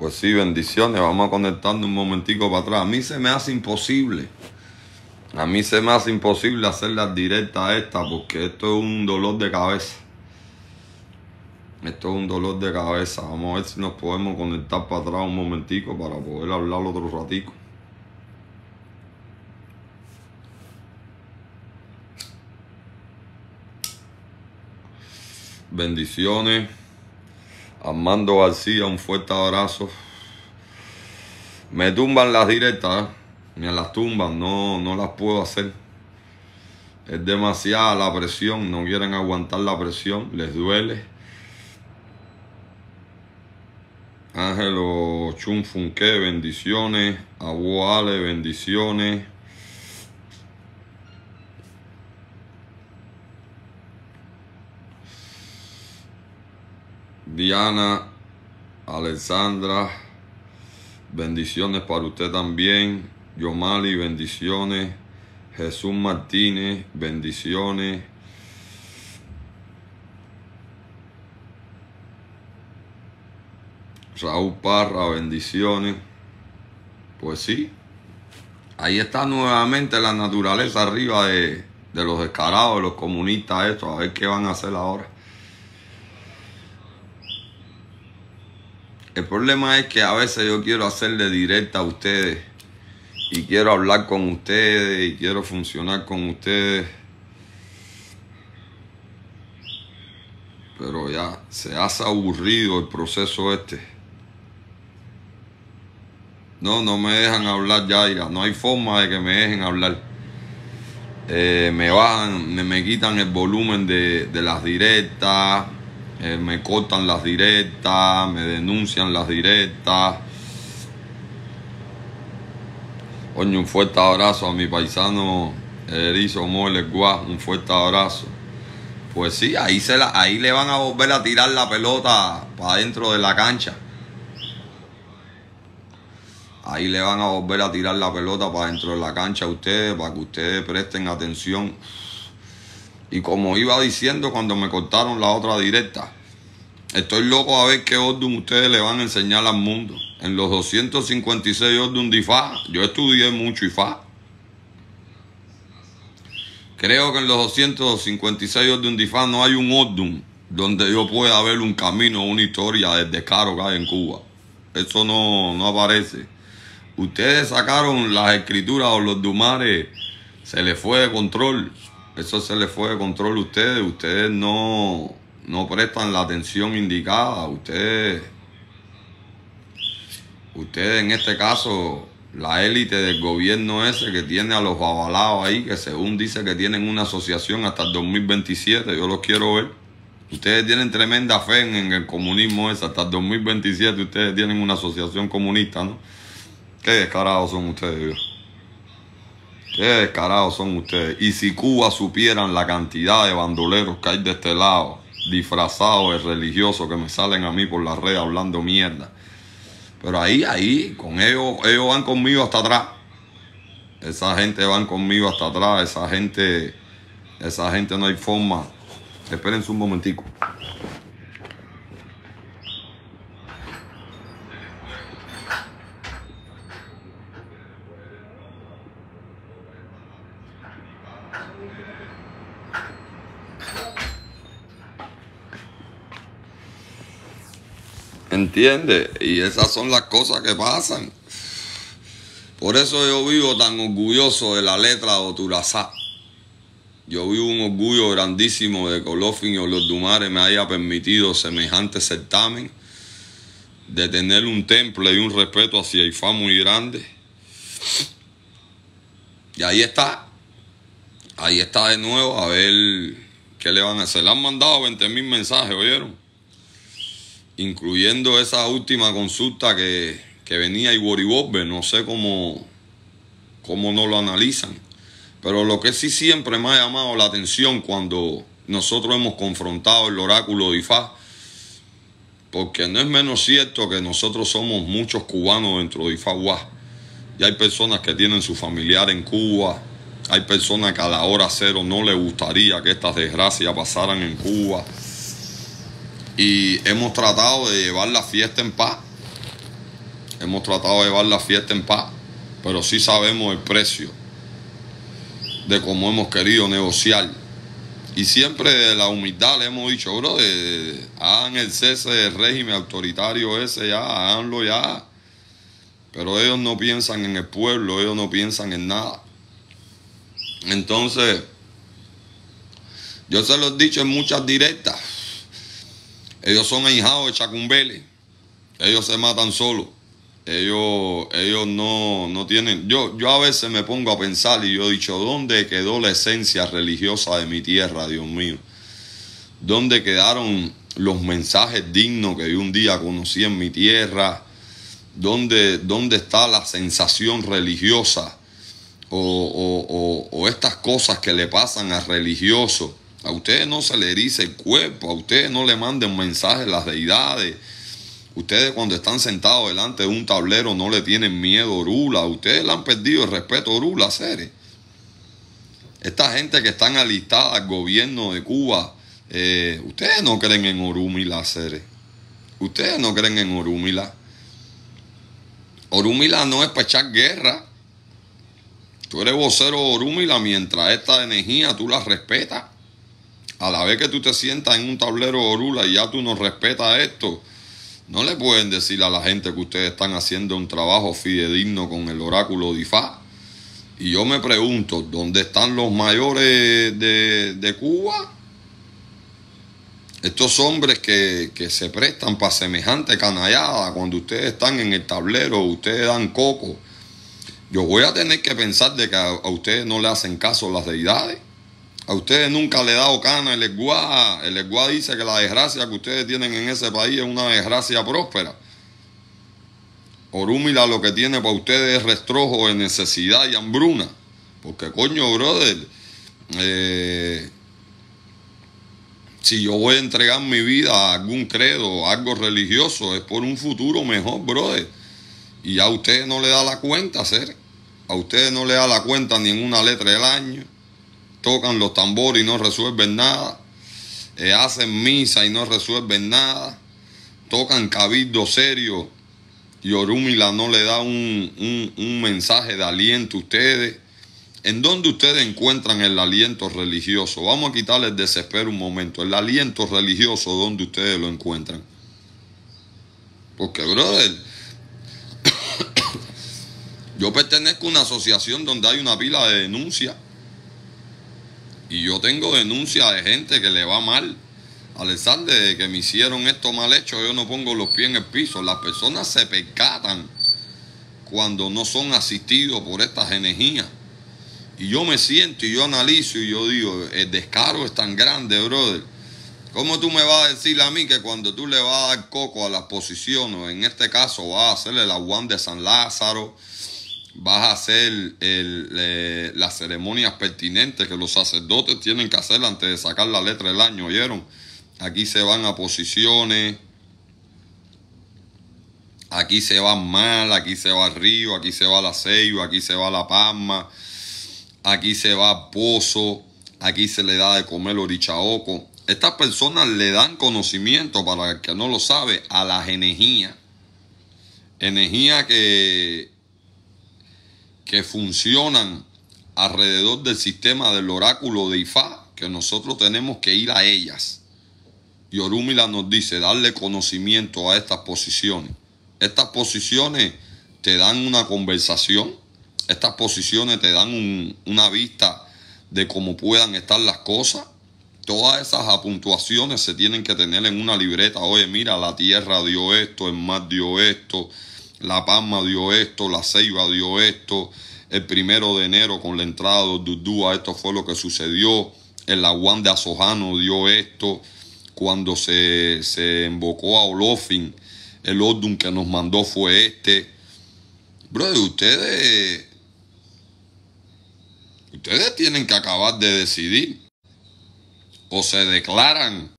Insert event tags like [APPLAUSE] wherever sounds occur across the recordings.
Pues sí, bendiciones. Vamos a conectarnos un momentico para atrás. A mí se me hace imposible. A mí se me hace imposible las directas a esta porque esto es un dolor de cabeza. Esto es un dolor de cabeza. Vamos a ver si nos podemos conectar para atrás un momentico para poder hablar otro ratico. Bendiciones. Armando García, un fuerte abrazo. Me tumban las directas, ¿eh? me las tumban, no, no las puedo hacer. Es demasiada la presión, no quieren aguantar la presión, les duele. Ángelo Chunfunque, bendiciones. Abuale, bendiciones. Diana, Alexandra, bendiciones para usted también. Yomali, bendiciones. Jesús Martínez, bendiciones. Raúl Parra, bendiciones. Pues sí, ahí está nuevamente la naturaleza arriba de, los descarados, de los comunistas, esto, a ver qué van a hacer ahora. El problema es que a veces yo quiero hacerle directa a ustedes y quiero hablar con ustedes y quiero funcionar con ustedes. Pero ya se hace aburrido el proceso este. No, no me dejan hablar, ya No hay forma de que me dejen hablar. Eh, me bajan, me, quitan el volumen de, de las directas eh, me cortan las directas, me denuncian las directas. Oye, un fuerte abrazo a mi paisano Erizo Mole un fuerte abrazo. Pues sí, ahí, se la, ahí le van a volver a tirar la pelota para dentro de la cancha. Ahí le van a volver a tirar la pelota para dentro de la cancha a ustedes, para que ustedes presten atención. Y como iba diciendo cuando me cortaron la otra directa, estoy loco a ver qué Ordum ustedes le van a enseñar al mundo. En los 256 Ordum de IFA, yo estudié mucho IFA. Creo que en los 256 Ordum de IFA no hay un Ordum donde yo pueda ver un camino, una historia de descaro que hay en Cuba. Eso no, no aparece. Ustedes sacaron las escrituras o los dumares, se les fue de control. Eso se les fue de control a ustedes. Ustedes no, no prestan la atención indicada. Ustedes, ustedes en este caso, la élite del gobierno ese que tiene a los avalados ahí, que según dice que tienen una asociación hasta el 2027, yo los quiero ver. Ustedes tienen tremenda fe en, el comunismo ese, hasta el 2027 ustedes tienen una asociación comunista, ¿no? Qué descarados son ustedes, Dios. ¿Qué descarados son ustedes? Y si Cuba supieran la cantidad de bandoleros que hay de este lado, disfrazados de religiosos que me salen a mí por la red hablando mierda. Pero ahí, ahí, con ellos, ellos van conmigo hasta atrás. Esa gente van conmigo hasta atrás, esa gente, esa gente no hay forma. Espérense un momentico. entiende Y esas son las cosas que pasan. Por eso yo vivo tan orgulloso de la letra de Oturazá. Yo vivo un orgullo grandísimo de que Olofin y Dumares me haya permitido semejante certamen, de tener un templo y un respeto hacia Ifá muy grande. Y ahí está, ahí está de nuevo, a ver qué le van a hacer. Le han mandado 20.000 mensajes, ¿oyeron? incluyendo esa última consulta que, que venía Iboribobbe, no sé cómo, cómo no lo analizan. Pero lo que sí siempre me ha llamado la atención cuando nosotros hemos confrontado el oráculo de Ifá, porque no es menos cierto que nosotros somos muchos cubanos dentro de Ifá Y hay personas que tienen su familiar en Cuba, hay personas que a la hora cero no les gustaría que estas desgracias pasaran en Cuba y hemos tratado de llevar la fiesta en paz. Hemos tratado de llevar la fiesta en paz, pero sí sabemos el precio de cómo hemos querido negociar. Y siempre de la humildad le hemos dicho, bro, de, hagan el cese del régimen autoritario ese ya, háganlo ya. Pero ellos no piensan en el pueblo, ellos no piensan en nada. Entonces, yo se lo he dicho en muchas directas. Ellos son ahijados de chacumbele, Ellos se matan solos. Ellos, ellos no, tienen. Yo, yo a veces me pongo a pensar y yo he dicho, ¿dónde quedó la esencia religiosa de mi tierra, Dios mío? ¿Dónde quedaron los mensajes dignos que yo un día conocí en mi tierra? ¿Dónde, dónde está la sensación religiosa? O, estas cosas que le pasan a religioso? A ustedes no se le dice el cuerpo, a ustedes no le manden mensajes las deidades. Ustedes cuando están sentados delante de un tablero no le tienen miedo Orula. Ustedes le han perdido el respeto Orula, seres. Esta gente que están alistada al gobierno de Cuba, eh, ustedes no creen en Orúmila, seres. Ustedes no creen en Orúmila. Orumila no es para echar guerra. Tú eres vocero Orúmila mientras esta energía tú la respetas a la vez que tú te sientas en un tablero orula y ya tú no respetas esto, no le pueden decir a la gente que ustedes están haciendo un trabajo fidedigno con el oráculo de Ifá. Y yo me pregunto, ¿dónde están los mayores de, Cuba? Estos hombres que, se prestan para semejante canallada, cuando ustedes están en el tablero, ustedes dan coco. Yo voy a tener que pensar de que a ustedes no le hacen caso las deidades. A ustedes nunca le ha dado cana el esguá. El esguá dice que la desgracia que ustedes tienen en ese país es una desgracia próspera. Orúmila lo que tiene para ustedes es restrojo de necesidad y hambruna. Porque coño, brother, eh, si yo voy a entregar mi vida a algún credo, algo religioso, es por un futuro mejor, brother. Y a ustedes no le da la cuenta ser... A ustedes no le da la cuenta ni una letra del año tocan los tambores y no resuelven nada, eh, hacen misa y no resuelven nada, tocan cabildo serio y Orumila no le da un, mensaje de aliento a ustedes. ¿En dónde ustedes encuentran el aliento religioso? Vamos a quitarles el desespero un momento. El aliento religioso, ¿dónde ustedes lo encuentran? Porque, brother, [COUGHS] yo pertenezco a una asociación donde hay una pila de denuncias. Y yo tengo denuncia de gente que le va mal. Alexander, de que me hicieron esto mal hecho, yo no pongo los pies en el piso. Las personas se percatan cuando no son asistidos por estas energías. Y yo me siento y yo analizo y yo digo, el descaro es tan grande, brother. ¿Cómo tú me vas a decir a mí que cuando tú le vas a dar coco a las posiciones, en este caso vas a hacerle la Juan de San Lázaro, vas a hacer el, eh, las ceremonias pertinentes que los sacerdotes tienen que hacer antes de sacar la letra del año, ¿oyeron? Aquí se van a posiciones, aquí se va mal, aquí se va río, aquí se va la ceiba, aquí se va la palma, aquí se va pozo, aquí se le da de comer orichaoco. Estas personas le dan conocimiento, para el que no lo sabe, a las energías. Energía que que funcionan alrededor del sistema del oráculo de Ifá, que nosotros tenemos que ir a ellas. Y Orúmila nos dice, darle conocimiento a estas posiciones. Estas posiciones te dan una conversación, estas posiciones te dan una vista de cómo puedan estar las cosas. Todas esas apuntuaciones se tienen que tener en una libreta. Oye, mira, la tierra dio esto, el mar dio esto, la Palma dio esto, La Ceiba dio esto, el primero de enero con la entrada de Dudúa, esto fue lo que sucedió, el Aguán de Asojano dio esto, cuando se, se invocó a Olofin, el orden que nos mandó fue este. Bro, ustedes, ustedes tienen que acabar de decidir. O se declaran,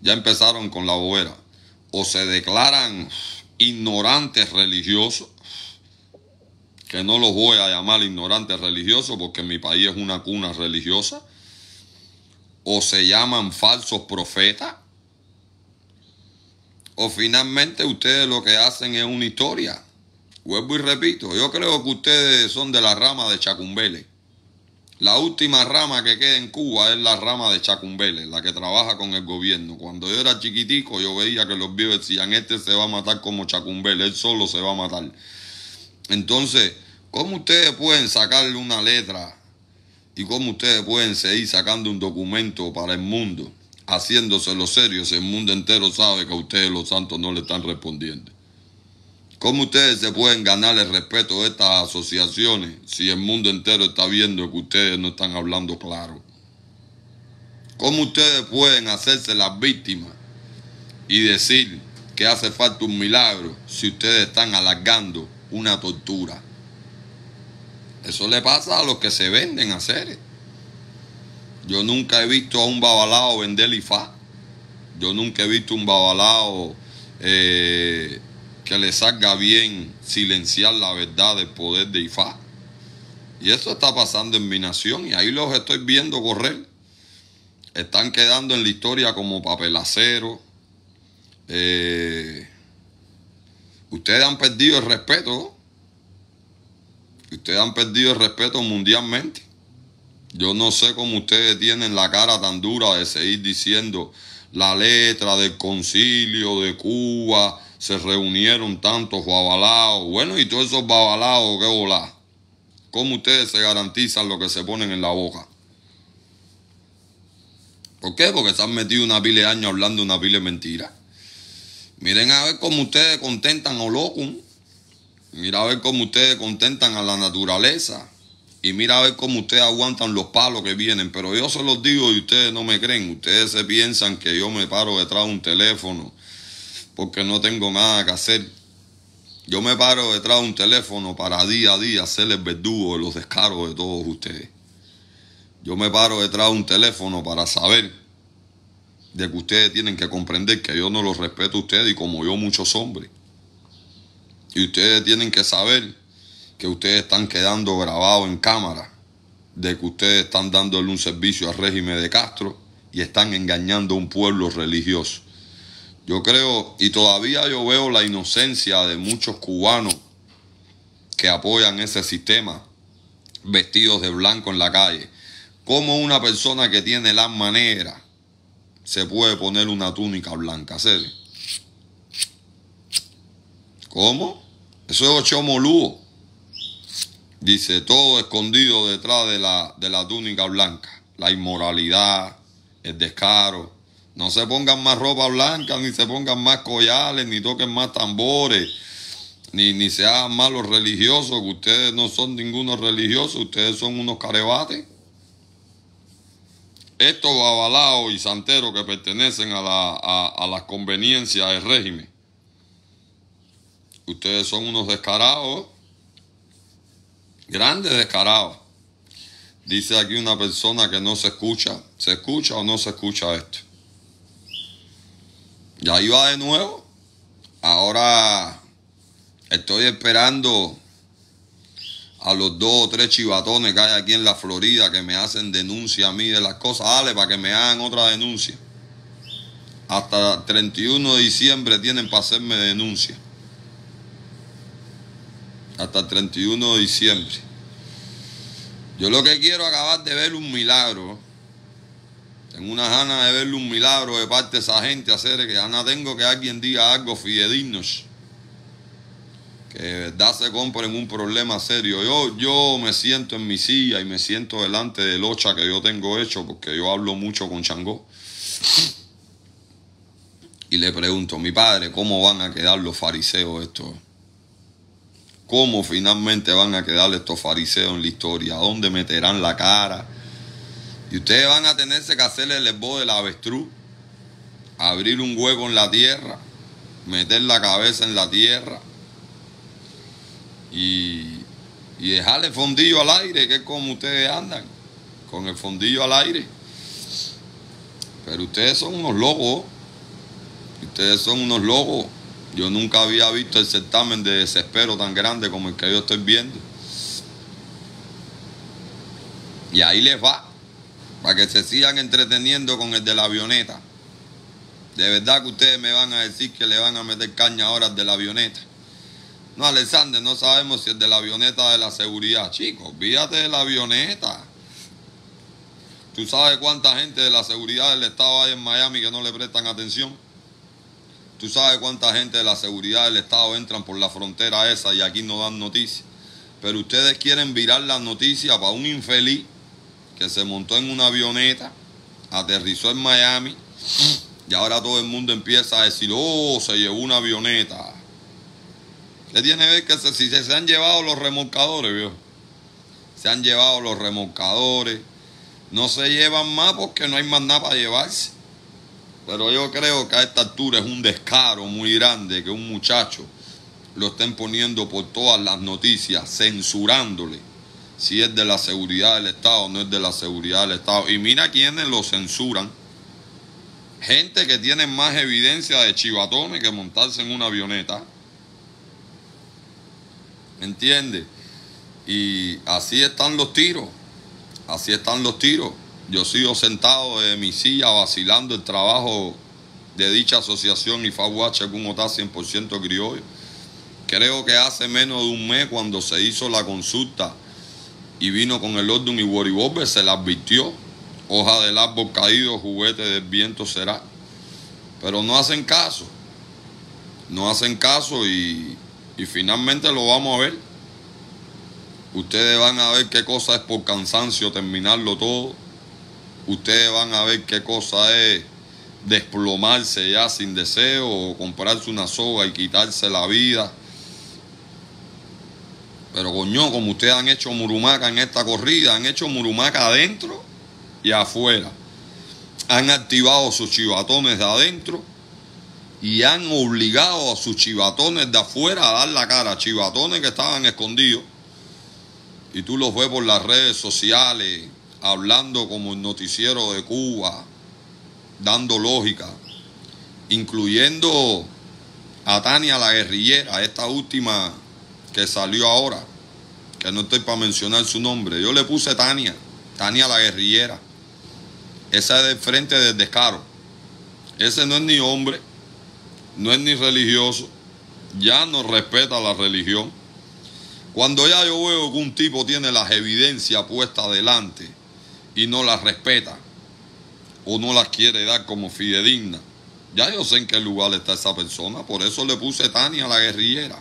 ya empezaron con la bobera, o se declaran ignorantes religiosos, que no los voy a llamar ignorantes religiosos porque mi país es una cuna religiosa, o se llaman falsos profetas, o finalmente ustedes lo que hacen es una historia. Vuelvo y repito, yo creo que ustedes son de la rama de Chacumbele. La última rama que queda en Cuba es la rama de Chacumbeles, la que trabaja con el gobierno. Cuando yo era chiquitico, yo veía que los viejos decían, este se va a matar como Chacumbeles, él solo se va a matar. Entonces, ¿cómo ustedes pueden sacarle una letra y cómo ustedes pueden seguir sacando un documento para el mundo, haciéndoselo serio si el mundo entero sabe que a ustedes los santos no le están respondiendo? ¿Cómo ustedes se pueden ganar el respeto de estas asociaciones si el mundo entero está viendo que ustedes no están hablando claro? ¿Cómo ustedes pueden hacerse las víctimas y decir que hace falta un milagro si ustedes están alargando una tortura? Eso le pasa a los que se venden a seres. Yo nunca he visto a un babalao vender IFA. Yo nunca he visto un babalao eh, que le salga bien silenciar la verdad del poder de Ifá. Y eso está pasando en mi nación y ahí los estoy viendo correr. Están quedando en la historia como papelacero. Eh, ustedes han perdido el respeto. Ustedes han perdido el respeto mundialmente. Yo no sé cómo ustedes tienen la cara tan dura de seguir diciendo la letra del concilio de Cuba, se reunieron tantos babalaos, bueno, y todos esos babalaos qué volá. ¿Cómo ustedes se garantizan lo que se ponen en la boca? ¿Por qué? Porque se han metido una pile de años hablando una pile de mentiras. Miren a ver cómo ustedes contentan a Olocum. Mira a ver cómo ustedes contentan a la naturaleza. Y mira a ver cómo ustedes aguantan los palos que vienen. Pero yo se los digo y ustedes no me creen. Ustedes se piensan que yo me paro detrás de un teléfono porque no tengo nada que hacer. Yo me paro detrás de un teléfono para día a día ser el verdugo de los descargos de todos ustedes. Yo me paro detrás de un teléfono para saber de que ustedes tienen que comprender que yo no los respeto a ustedes y como yo muchos hombres. Y ustedes tienen que saber que ustedes están quedando grabados en cámara, de que ustedes están dándole un servicio al régimen de Castro y están engañando a un pueblo religioso. Yo creo, y todavía yo veo la inocencia de muchos cubanos que apoyan ese sistema, vestidos de blanco en la calle. ¿Cómo una persona que tiene la maneras se puede poner una túnica blanca? hacer? ¿Cómo? Eso es ocho Dice, todo escondido detrás de la, de la túnica blanca. La inmoralidad, el descaro, no se pongan más ropa blanca, ni se pongan más collares, ni toquen más tambores, ni, ni se hagan los religiosos, ustedes no son ninguno religiosos, ustedes son unos carebates. Estos avalaos y santeros que pertenecen a, la, a, a las conveniencias del régimen, ustedes son unos descarados, grandes descarados. Dice aquí una persona que no se escucha, ¿se escucha o no se escucha esto? Ya iba de nuevo. Ahora estoy esperando a los dos o tres chivatones que hay aquí en la Florida que me hacen denuncia a mí de las cosas. Dale, para que me hagan otra denuncia. Hasta 31 de diciembre tienen para hacerme denuncia. Hasta el 31 de diciembre. Yo lo que quiero acabar de ver un milagro. Tengo una ganas de verle un milagro de parte de esa gente, hacer que gana tengo que alguien diga algo fidedignos. Que de verdad se compren un problema serio. Yo, yo me siento en mi silla y me siento delante del ocha que yo tengo hecho, porque yo hablo mucho con Changó. Y le pregunto, mi padre, ¿cómo van a quedar los fariseos estos? ¿Cómo finalmente van a quedar estos fariseos en la historia? ¿A dónde meterán la cara? Y ustedes van a tenerse que hacerle el esbo la avestruz, abrir un hueco en la tierra, meter la cabeza en la tierra y, y dejarle fondillo al aire, que es como ustedes andan, con el fondillo al aire. Pero ustedes son unos locos, ustedes son unos locos. Yo nunca había visto el certamen de desespero tan grande como el que yo estoy viendo. Y ahí les va para que se sigan entreteniendo con el de la avioneta. De verdad que ustedes me van a decir que le van a meter caña ahora al de la avioneta. No, Alexander, no sabemos si el de la avioneta de la seguridad. Chicos, olvídate de la avioneta. Tú sabes cuánta gente de la seguridad del Estado hay en Miami que no le prestan atención. Tú sabes cuánta gente de la seguridad del Estado entran por la frontera esa y aquí no dan noticias. Pero ustedes quieren virar la noticia para un infeliz se montó en una avioneta, aterrizó en Miami y ahora todo el mundo empieza a decir, oh, se llevó una avioneta. ¿Qué tiene que ver que si se, han llevado los remolcadores, viejo? Se han llevado los remolcadores. No se llevan más porque no hay más nada para llevarse. Pero yo creo que a esta altura es un descaro muy grande que un muchacho lo estén poniendo por todas las noticias, censurándole si es de la seguridad del Estado o no es de la seguridad del Estado. Y mira quienes lo censuran. Gente que tiene más evidencia de chivatones que montarse en una avioneta. ¿Me entiendes? Y así están los tiros. Así están los tiros. Yo sigo sentado de mi silla vacilando el trabajo de dicha asociación y con 100% criollo. Creo que hace menos de un mes cuando se hizo la consulta y vino con el orden y Boribombe, se la vistió, Hoja del árbol caído, juguete del viento será. Pero no hacen caso. No hacen caso y, y finalmente lo vamos a ver. Ustedes van a ver qué cosa es por cansancio terminarlo todo. Ustedes van a ver qué cosa es desplomarse ya sin deseo o comprarse una soga y quitarse la vida pero coño, como ustedes han hecho murumaca en esta corrida, han hecho murumaca adentro y afuera. Han activado sus chivatones de adentro y han obligado a sus chivatones de afuera a dar la cara. Chivatones que estaban escondidos. Y tú los ves por las redes sociales, hablando como el noticiero de Cuba, dando lógica, incluyendo a Tania la guerrillera, esta última que salió ahora, que no estoy para mencionar su nombre. Yo le puse Tania, Tania la guerrillera. Esa es de frente del descaro. Ese no es ni hombre, no es ni religioso, ya no respeta la religión. Cuando ya yo veo que un tipo tiene las evidencias puestas adelante y no las respeta o no las quiere dar como fidedigna, ya yo sé en qué lugar está esa persona, por eso le puse Tania la guerrillera.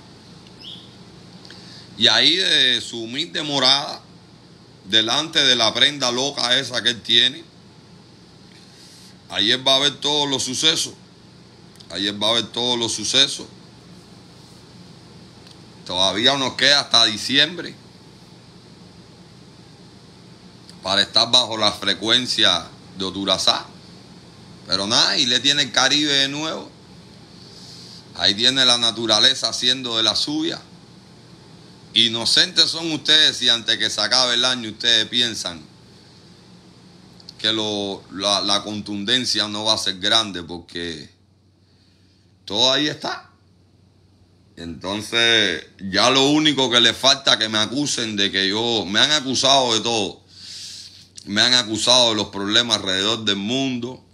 Y ahí de su humilde morada, delante de la prenda loca esa que él tiene, ayer va a ver todos los sucesos. Ayer va a ver todos los sucesos. Todavía nos queda hasta diciembre para estar bajo la frecuencia de Oturazá. Pero nada, y le tiene el Caribe de nuevo. Ahí tiene la naturaleza haciendo de la suya. Inocentes son ustedes y antes que se acabe el año ustedes piensan que la, contundencia no va a ser grande porque todo ahí está. Entonces, ya lo único que le falta que me acusen de que yo, me han acusado de todo. Me han acusado de los problemas alrededor del mundo.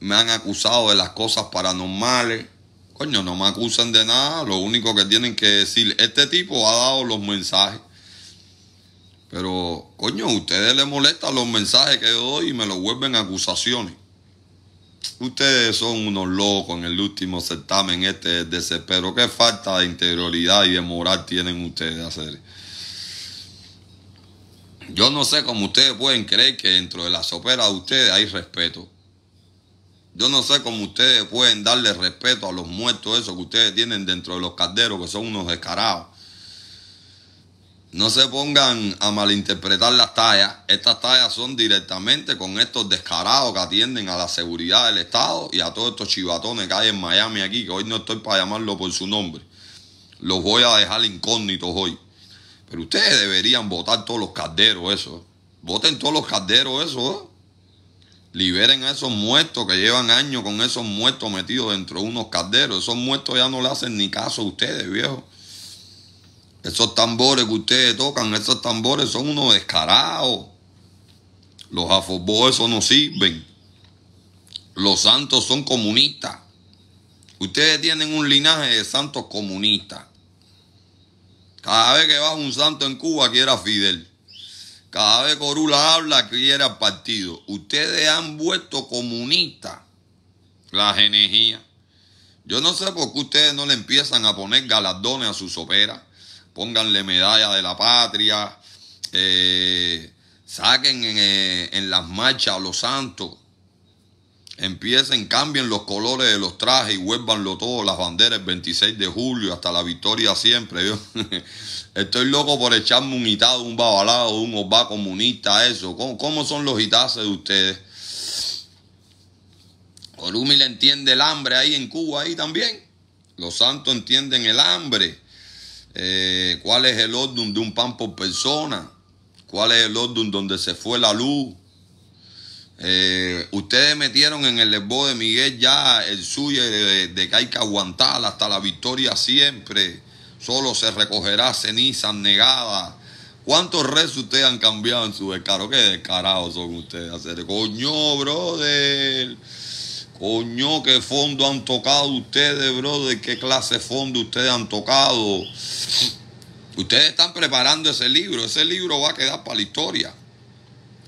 Me han acusado de las cosas paranormales. Coño, no me acusan de nada, lo único que tienen que decir, este tipo ha dado los mensajes. Pero, coño, a ustedes les molestan los mensajes que yo doy y me los vuelven acusaciones. Ustedes son unos locos en el último certamen este desespero. Qué falta de interioridad y de moral tienen ustedes hacer. Yo no sé cómo ustedes pueden creer que dentro de la sopera de ustedes hay respeto. Yo no sé cómo ustedes pueden darle respeto a los muertos, esos que ustedes tienen dentro de los calderos, que son unos descarados. No se pongan a malinterpretar las tallas. Estas tallas son directamente con estos descarados que atienden a la seguridad del Estado y a todos estos chivatones que hay en Miami aquí, que hoy no estoy para llamarlo por su nombre. Los voy a dejar incógnitos hoy. Pero ustedes deberían votar todos los calderos eso. Voten todos los calderos eso. ¿eh? Liberen a esos muertos que llevan años con esos muertos metidos dentro de unos calderos. Esos muertos ya no le hacen ni caso a ustedes, viejo. Esos tambores que ustedes tocan, esos tambores son unos descarados. Los afobos esos no sirven. Los santos son comunistas. Ustedes tienen un linaje de santos comunistas. Cada vez que baja un santo en Cuba, quiera Fidel. Cada vez que Orula habla, que era partido. Ustedes han vuelto comunistas las energías. Yo no sé por qué ustedes no le empiezan a poner galardones a sus operas. Pónganle medalla de la patria. Eh, saquen en, eh, en las marchas a los santos empiecen, cambien los colores de los trajes y vuélvanlo todo, las banderas 26 de julio, hasta la victoria siempre. [LAUGHS] estoy loco por echarme un hitado, un babalado, un oba comunista, eso. ¿Cómo, son los hitaces de ustedes? Orumi le entiende el hambre ahí en Cuba, ahí también. Los santos entienden el hambre. Eh, ¿Cuál es el orden de un pan por persona? ¿Cuál es el orden donde se fue la luz? Eh, ustedes metieron en el esbo de Miguel ya el suyo de, que hay que aguantar hasta la victoria siempre. Solo se recogerá cenizas negada. ¿Cuántos redes ustedes han cambiado en su descaro? Qué descarados son ustedes. Coño, brother. Coño, qué fondo han tocado ustedes, brother. Qué clase de fondo ustedes han tocado. Ustedes están preparando ese libro. Ese libro va a quedar para la historia.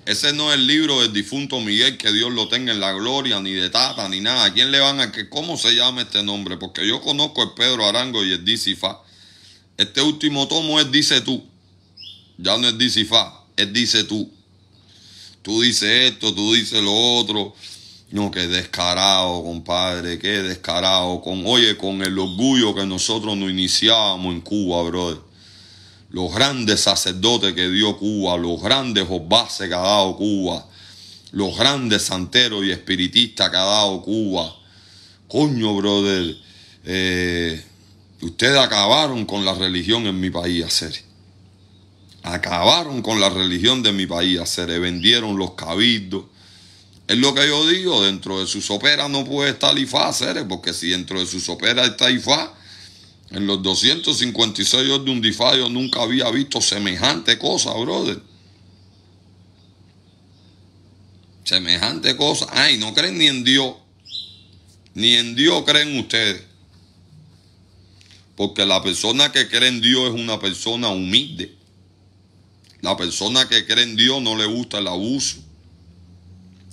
Ese no es el libro del difunto Miguel, que Dios lo tenga en la gloria, ni de tata, ni nada. quién le van a que cómo se llama este nombre? Porque yo conozco el Pedro Arango y el Disifa. Este último tomo es Dice tú. Ya no es Dicifá, es Dice tú. Tú dices esto, tú dices lo otro. No, qué descarado, compadre, qué descarado. Con, oye, con el orgullo que nosotros nos iniciábamos en Cuba, brother los grandes sacerdotes que dio Cuba, los grandes obases que ha dado Cuba, los grandes santeros y espiritistas que ha dado Cuba. Coño, brother, eh, ustedes acabaron con la religión en mi país, hacer. Acabaron con la religión de mi país, hacer. Vendieron los cabildos. Es lo que yo digo, dentro de sus operas no puede estar IFA, hacer, porque si dentro de sus operas está IFA. En los 256 años de un DeFi nunca había visto semejante cosa, brother. Semejante cosa. Ay, no creen ni en Dios. Ni en Dios creen ustedes. Porque la persona que cree en Dios es una persona humilde. La persona que cree en Dios no le gusta el abuso.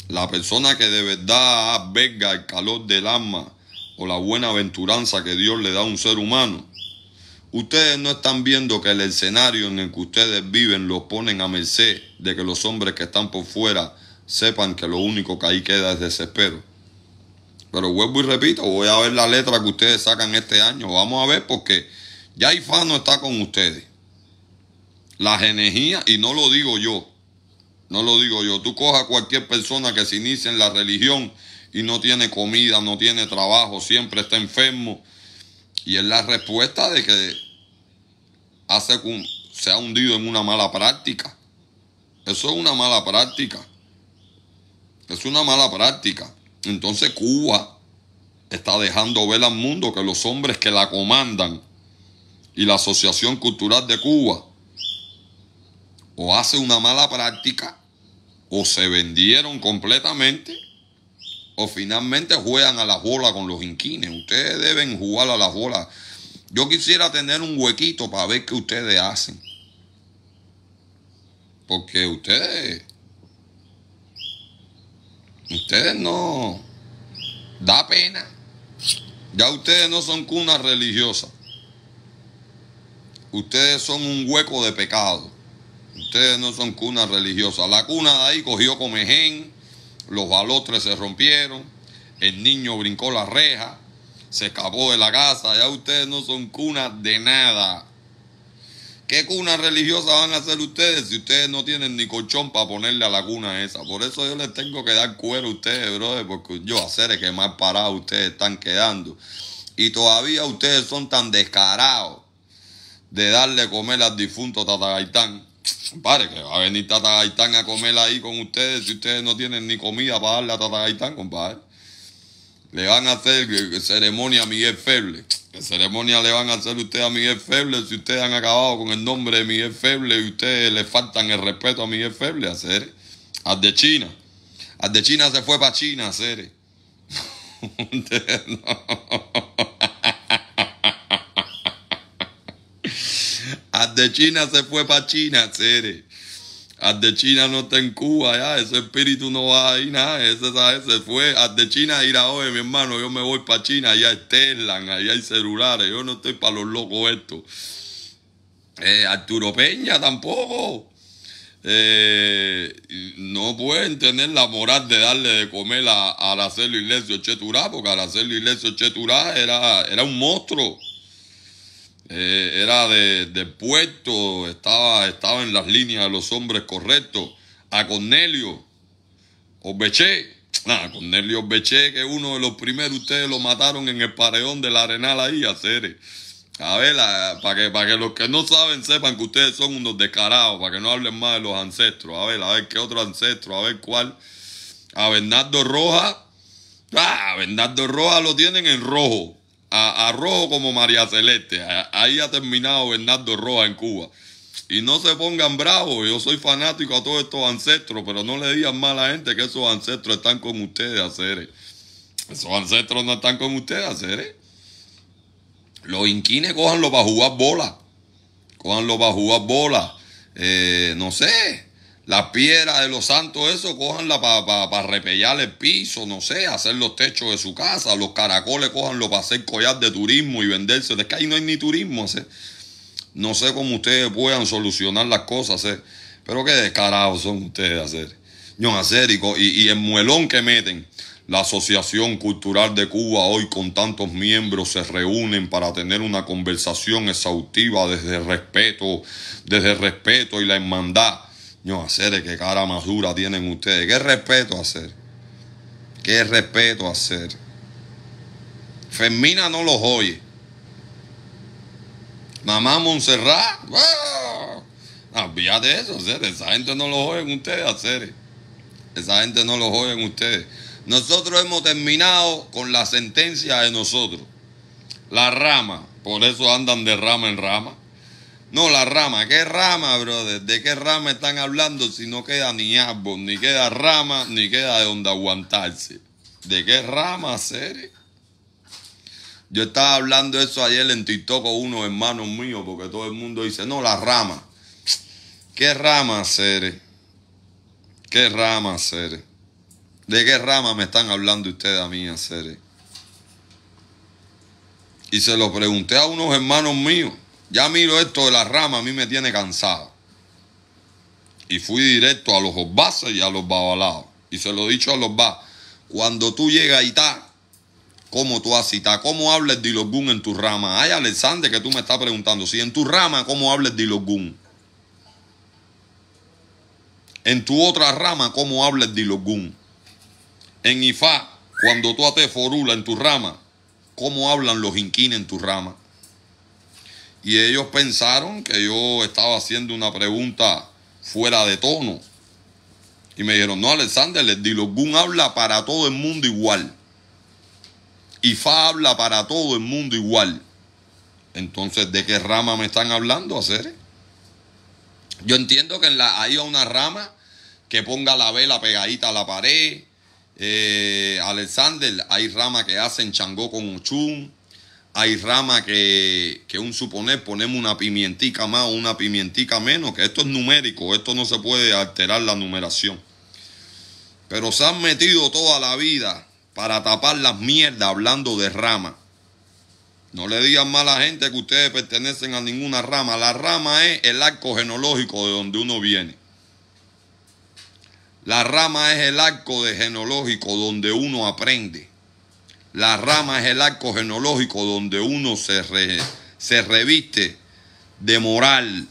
La persona que de verdad venga el calor del alma o la aventuranza que Dios le da a un ser humano. Ustedes no están viendo que el escenario en el que ustedes viven los ponen a merced de que los hombres que están por fuera sepan que lo único que ahí queda es desespero. Pero vuelvo y repito, voy a ver la letra que ustedes sacan este año. Vamos a ver porque ya no está con ustedes. Las energías, y no lo digo yo, no lo digo yo, tú coja cualquier persona que se inicie en la religión y no tiene comida, no tiene trabajo, siempre está enfermo. Y es la respuesta de que hace, se ha hundido en una mala práctica. Eso es una mala práctica. Es una mala práctica. Entonces Cuba está dejando ver al mundo que los hombres que la comandan y la Asociación Cultural de Cuba o hace una mala práctica o se vendieron completamente o finalmente juegan a la bola con los inquines. Ustedes deben jugar a la bola. Yo quisiera tener un huequito para ver qué ustedes hacen. Porque ustedes. Ustedes no. Da pena. Ya ustedes no son cunas religiosas Ustedes son un hueco de pecado. Ustedes no son cunas religiosas La cuna de ahí cogió Comején los balotres se rompieron, el niño brincó la reja, se escapó de la casa, ya ustedes no son cunas de nada. ¿Qué cuna religiosa van a hacer ustedes si ustedes no tienen ni colchón para ponerle a la cuna esa? Por eso yo les tengo que dar cuero a ustedes, brother, porque yo hacer es que más parados ustedes están quedando. Y todavía ustedes son tan descarados de darle comer al difunto Tatagaitán Compadre, que va a venir Tata Gaitán a comer ahí con ustedes si ustedes no tienen ni comida para darle a Tata Gaitán, compadre. Le van a hacer ceremonia a Miguel Feble. ¿Qué ceremonia le van a hacer ustedes a Miguel Feble si ustedes han acabado con el nombre de Miguel Feble y ustedes le faltan el respeto a Miguel Feble? a Hacer. Al de China. Al de China se fue para China, hacer. [LAUGHS] de China se fue para China, Cere. Haz de China no está en Cuba, ya, ese espíritu no va ahí, nada, ese, se fue. de China irá, hoy, mi hermano, yo me voy para China, allá hay Telan, allá hay celulares, yo no estoy para los locos esto. Eh, Arturo Peña tampoco. Eh, no pueden tener la moral de darle de comer a, a Iglesias Cheturá, porque hacerlo Iglesias Cheturá era, era un monstruo. Eh, era de, puerto, estaba, estaba en las líneas de los hombres correctos. A Cornelio Obeche, nada, ah, Cornelio que uno de los primeros, ustedes lo mataron en el pareón del Arenal ahí a Ceres. A ver, para que, que los que no saben sepan que ustedes son unos descarados, para que no hablen más de los ancestros. A ver, a ver qué otro ancestro, a ver cuál. A Bernardo Roja. Ah, a Bernardo Roja lo tienen en rojo a, Rojo como María Celeste. Ahí ha terminado Bernardo Roja en Cuba. Y no se pongan bravos, yo soy fanático a todos estos ancestros, pero no le digan mal a la gente que esos ancestros están con ustedes, Aceres. Esos ancestros no están con ustedes, Aceres. Los inquines cojan para jugar bola. Cójanlo para jugar bola. Eh, no sé. Las piedras de los santos, eso, cojanla para pa, repellar el piso, no sé, hacer los techos de su casa, los caracoles, cójanlo para hacer collar de turismo y venderse. Es que ahí no hay ni turismo, no sé cómo ustedes puedan solucionar las cosas, pero qué descarados son ustedes, hacer. hacer y, y, el muelón que meten. La Asociación Cultural de Cuba hoy con tantos miembros se reúnen para tener una conversación exhaustiva desde respeto, desde el respeto y la hermandad no, hacer qué cara más dura tienen ustedes. Qué respeto hacer. Qué respeto hacer. femina no los oye. Mamá Montserrat. ¡Ah! de eso, hacer. Esa gente no los en ustedes, hacer. Esa gente no los en ustedes. Nosotros hemos terminado con la sentencia de nosotros. La rama. Por eso andan de rama en rama. No, la rama. ¿Qué rama, brother? ¿De qué rama están hablando si no queda ni árbol, ni queda rama, ni queda de donde aguantarse? ¿De qué rama, sere? Yo estaba hablando eso ayer en TikTok con unos hermanos míos, porque todo el mundo dice, no, la rama. ¿Qué rama, seres? ¿Qué rama, seres? ¿De qué rama me están hablando ustedes a mí, seres? Y se lo pregunté a unos hermanos míos. Ya miro esto de la rama a mí me tiene cansado. Y fui directo a los obases y a los babalados. Y se lo he dicho a los ba. cuando tú llegas a Itá, ¿cómo tú haces Itá? ¿Cómo hablas Dilogún en tu rama? Ay, Alexander, que tú me estás preguntando, si en tu rama, ¿cómo hablas Dilogún? En tu otra rama, ¿cómo hablas Dilogún? En Ifá, cuando tú haces forula en tu rama, ¿cómo hablan los inquines en tu rama? Y ellos pensaron que yo estaba haciendo una pregunta fuera de tono. Y me dijeron, no, Alexander, el Dilogún habla para todo el mundo igual. Y Fa habla para todo el mundo igual. Entonces, ¿de qué rama me están hablando, hacer? Yo entiendo que en la, hay una rama que ponga la vela pegadita a la pared. Eh, Alexander, hay rama que hacen changó con chung hay rama que, un suponer ponemos una pimientica más o una pimientica menos, que esto es numérico, esto no se puede alterar la numeración. Pero se han metido toda la vida para tapar las mierdas hablando de rama. No le digan mal a la gente que ustedes pertenecen a ninguna rama. La rama es el arco genológico de donde uno viene. La rama es el arco de genológico donde uno aprende. La rama es el arco genológico donde uno se, reviste de moral,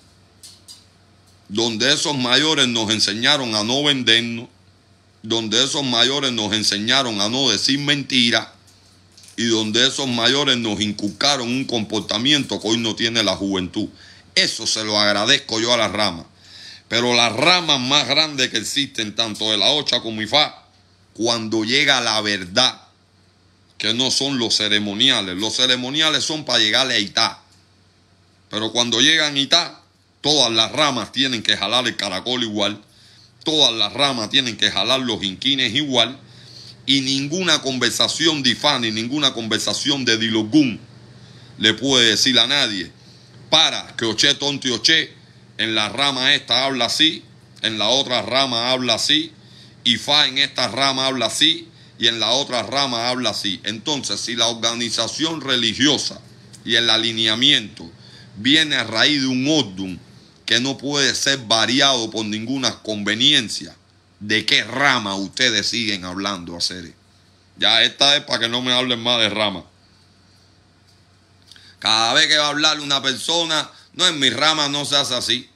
donde esos mayores nos enseñaron a no vendernos, donde esos mayores nos enseñaron a no decir mentiras y donde esos mayores nos inculcaron un comportamiento que hoy no tiene la juventud. Eso se lo agradezco yo a la rama. Pero las ramas más grandes que existen, tanto de la OCHA como IFA, cuando llega la verdad que no son los ceremoniales. Los ceremoniales son para llegarle a Itá. Pero cuando llegan a Itá, todas las ramas tienen que jalar el caracol igual, todas las ramas tienen que jalar los inquines igual, y ninguna conversación de y ninguna conversación de Dilogún le puede decir a nadie, para que Oche Tonte Oche, en la rama esta habla así, en la otra rama habla así, y Fa en esta rama habla así, y en la otra rama habla así. Entonces, si la organización religiosa y el alineamiento viene a raíz de un orden que no puede ser variado por ninguna conveniencia, ¿de qué rama ustedes siguen hablando, hacer? Ya esta es para que no me hablen más de rama. Cada vez que va a hablar una persona, no en mi rama no se hace así.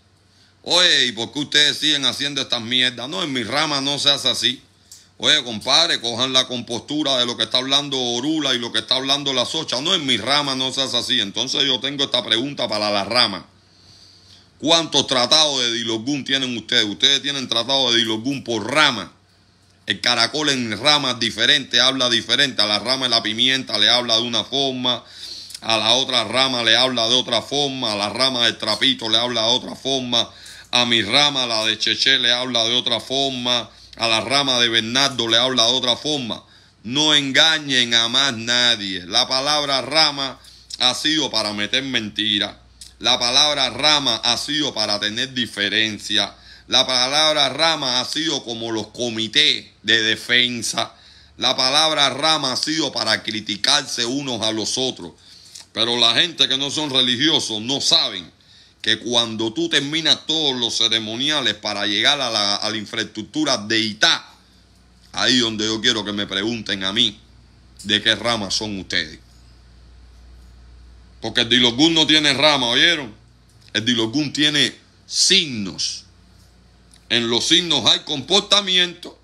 Oye, ¿y por qué ustedes siguen haciendo estas mierdas? No, en mi rama no se hace así. Oye, compadre, cojan la compostura de lo que está hablando Orula y lo que está hablando la Socha. No, en mi rama no seas así. Entonces yo tengo esta pregunta para la rama. ¿Cuántos tratados de Dilogún tienen ustedes? Ustedes tienen tratados de Dilogún por rama. El caracol en ramas diferente, habla diferente. A la rama de la pimienta le habla de una forma. A la otra rama le habla de otra forma. A la rama del trapito le habla de otra forma. A mi rama, la de Cheche, le habla de otra forma a la rama de Bernardo le habla de otra forma. No engañen a más nadie. La palabra rama ha sido para meter mentira. La palabra rama ha sido para tener diferencia. La palabra rama ha sido como los comités de defensa. La palabra rama ha sido para criticarse unos a los otros. Pero la gente que no son religiosos no saben que cuando tú terminas todos los ceremoniales para llegar a la, infraestructura de Itá, ahí donde yo quiero que me pregunten a mí de qué rama son ustedes. Porque el Dilogún no tiene rama, ¿oyeron? El Dilogún tiene signos. En los signos hay comportamiento.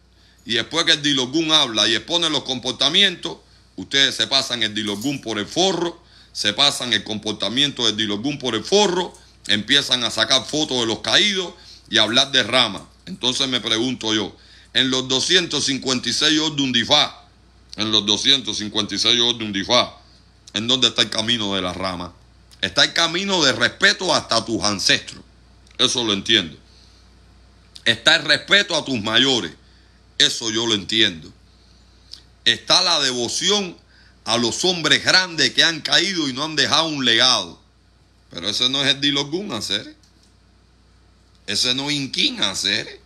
Y después que el Dilogún habla y expone los comportamientos, ustedes se pasan el Dilogún por el forro, se pasan el comportamiento del Dilogún por el forro Empiezan a sacar fotos de los caídos y a hablar de Rama. Entonces me pregunto yo, en los 256 de Undifá en los 256 de Undifá ¿en dónde está el camino de la rama? Está el camino de respeto hasta tus ancestros. Eso lo entiendo. Está el respeto a tus mayores. Eso yo lo entiendo. Está la devoción a los hombres grandes que han caído y no han dejado un legado. Pero ese no es el Dilogun hacer. Ese no es Inquín hacer.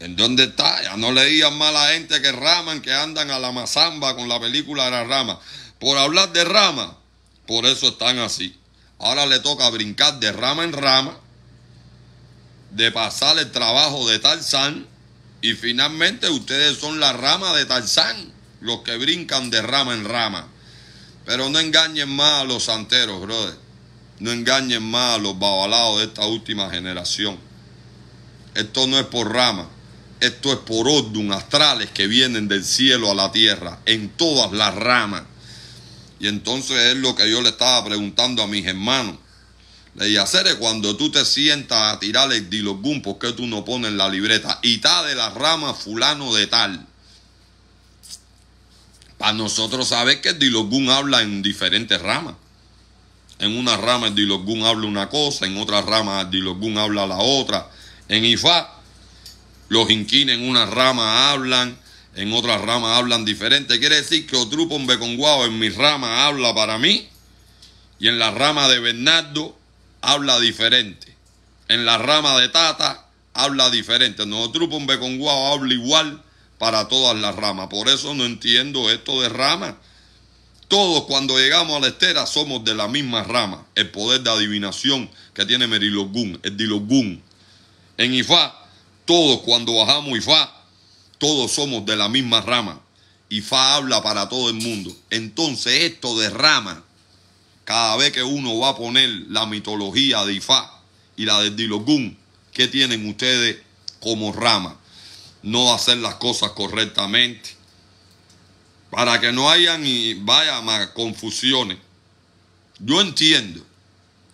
¿En dónde está? Ya no leían mala gente que raman, que andan a la mazamba con la película de la rama. Por hablar de rama, por eso están así. Ahora le toca brincar de rama en rama, de pasar el trabajo de Tarzán, y finalmente ustedes son la rama de Tarzán. Los que brincan de rama en rama. Pero no engañen más a los santeros, brother. No engañen más a los babalados de esta última generación. Esto no es por rama. Esto es por ordun astrales que vienen del cielo a la tierra, en todas las ramas. Y entonces es lo que yo le estaba preguntando a mis hermanos. Le dije, cuando tú te sientas a tirar el dilogún, ¿por qué tú no pones la libreta? Y está de la rama fulano de tal. Para nosotros saber que el Dilogun habla en diferentes ramas. En una rama el Dilogun habla una cosa, en otra rama el Dilogun habla la otra. En Ifa los inquines en una rama hablan, en otra rama hablan diferente. Quiere decir que en Beconguao en mi rama habla para mí y en la rama de Bernardo habla diferente. En la rama de Tata habla diferente. No, en Beconguao habla igual para todas las ramas. Por eso no entiendo esto de rama. Todos cuando llegamos a la estera somos de la misma rama. El poder de adivinación que tiene Merilogún, el Dilogún. En Ifá, todos cuando bajamos Ifá, todos somos de la misma rama. Ifá habla para todo el mundo. Entonces esto de rama, cada vez que uno va a poner la mitología de Ifá y la del Dilogún, ¿qué tienen ustedes como rama? no hacer las cosas correctamente, para que no haya ni vaya más confusiones. Yo entiendo,